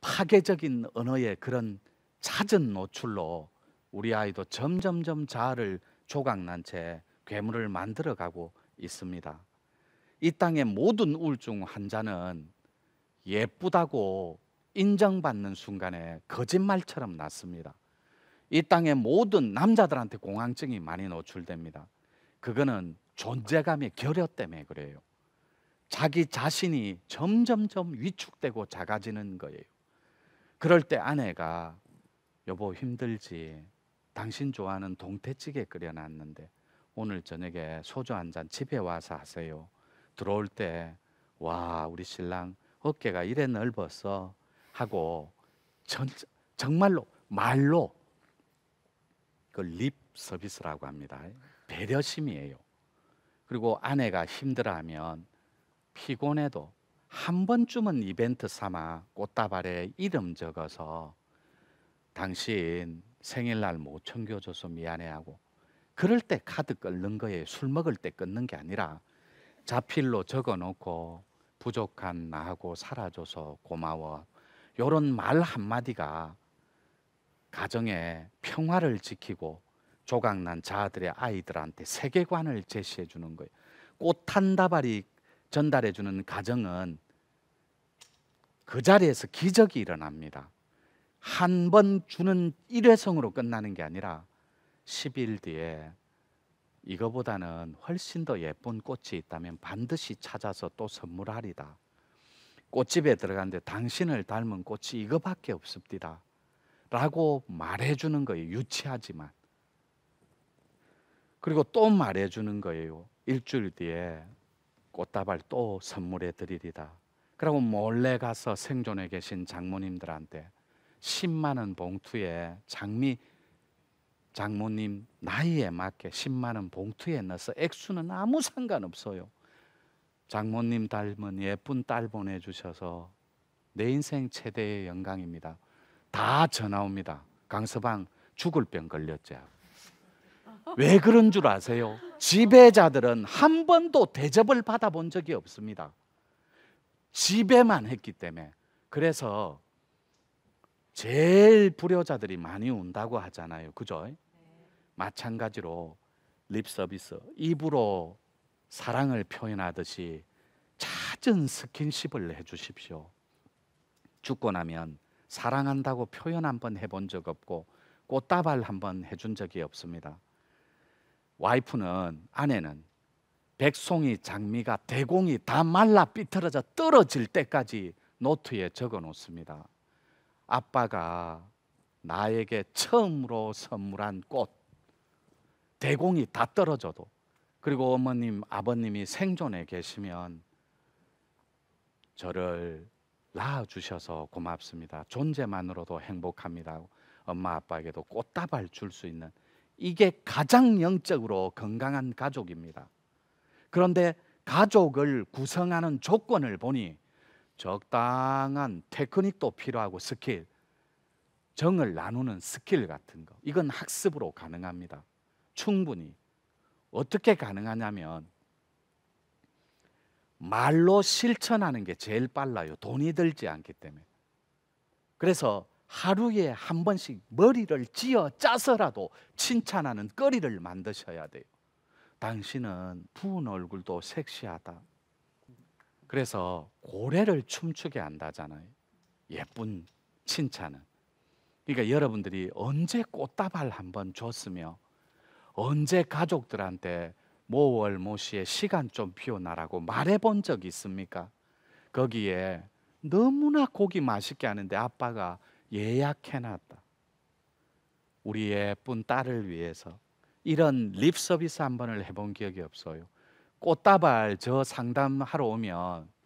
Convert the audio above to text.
파괴적인 언어의 그런 잦은 노출로 우리 아이도 점점점 자아를 조각난 채 괴물을 만들어 가고 있습니다. 이 땅의 모든 우울증 환자는 예쁘다고 인정받는 순간에 거짓말처럼 났습니다. 이 땅의 모든 남자들한테 공황증이 많이 노출됩니다. 그거는 존재감의 결여 때문에 그래요. 자기 자신이 점점점 위축되고 작아지는 거예요. 그럴 때 아내가 여보 힘들지. 당신 좋아하는 동태찌개 끓여놨는데 오늘 저녁에 소주 한 잔 집에 와서 하세요. 들어올 때 와 우리 신랑 어깨가 이래 넓었어 하고 전, 정말로 말로 그 립 서비스라고 합니다. 배려심이에요. 그리고 아내가 힘들어하면 피곤해도 한 번쯤은 이벤트 삼아 꽃다발에 이름 적어서 당신 생일날 못 챙겨줘서 미안해하고 그럴 때 카드 끊는 거에 술 먹을 때 끊는 게 아니라 자필로 적어놓고 부족한 나하고 살아줘서 고마워 요런 말 한마디가 가정에 평화를 지키고 조각난 자아들의 아이들한테 세계관을 제시해 주는 거예요 꽃 한 다발이 전달해 주는 가정은 그 자리에서 기적이 일어납니다. 한 번 주는 일회성으로 끝나는 게 아니라 10일 뒤에 이거보다는 훨씬 더 예쁜 꽃이 있다면 반드시 찾아서 또 선물하리다. 꽃집에 들어갔는데 당신을 닮은 꽃이 이거밖에 없습니다. 라고 말해주는 거예요. 유치하지만. 그리고 또 말해주는 거예요. 일주일 뒤에 꽃다발 또 선물해 드리리다. 그러고 몰래 가서 생존해 계신 장모님들한테 10만 원 봉투에 장미 장모님 나이에 맞게 10만 원 봉투에 넣어서 액수는 아무 상관없어요. 장모님 닮은 예쁜 딸 보내주셔서 내 인생 최대의 영광입니다. 다 전화 옵니다. 강서방 죽을 병 걸렸죠. 왜 그런 줄 아세요? 지배자들은 한 번도 대접을 받아본 적이 없습니다. 지배만 했기 때문에. 그래서 제일 불효자들이 많이 운다고 하잖아요. 그죠? 마찬가지로 립 서비스, 입으로 사랑을 표현하듯이 잦은 스킨십을 해 주십시오. 죽고 나면 사랑한다고 표현 한 번 해본 적 없고 꽃다발 한번 해준 적이 없습니다. 와이프는 아내는 백송이 장미가 대공이 다 말라 삐뚤어져 떨어질 때까지 노트에 적어 놓습니다. 아빠가 나에게 처음으로 선물한 꽃 대공이 다 떨어져도 그리고 어머님 아버님이 생존해 계시면 저를 낳아 주셔서 고맙습니다. 존재만으로도 행복합니다. 엄마 아빠에게도 꽃다발 줄 수 있는 이게 가장 영적으로 건강한 가족입니다. 그런데 가족을 구성하는 조건을 보니 적당한 테크닉도 필요하고 스킬, 정을 나누는 스킬 같은 거. 이건 학습으로 가능합니다. 충분히. 어떻게 가능하냐면 말로 실천하는 게 제일 빨라요. 돈이 들지 않기 때문에. 그래서 하루에 한 번씩 머리를 찧어 짜서라도 칭찬하는 거리를 만드셔야 돼요. 당신은 부은 얼굴도 섹시하다. 그래서 고래를 춤추게 한다잖아요. 예쁜 칭찬은. 그러니까 여러분들이 언제 꽃다발 한번 줬으며 언제 가족들한테 모월 모시에 시간 좀 비워놔라고 말해본 적 있습니까? 거기에 너무나 고기 맛있게 하는데 아빠가 예약해놨다. 우리 예쁜 딸을 위해서 이런 립 서비스 한 번을 해본 기억이 없어요. 꽃다발 저 상담하러 오면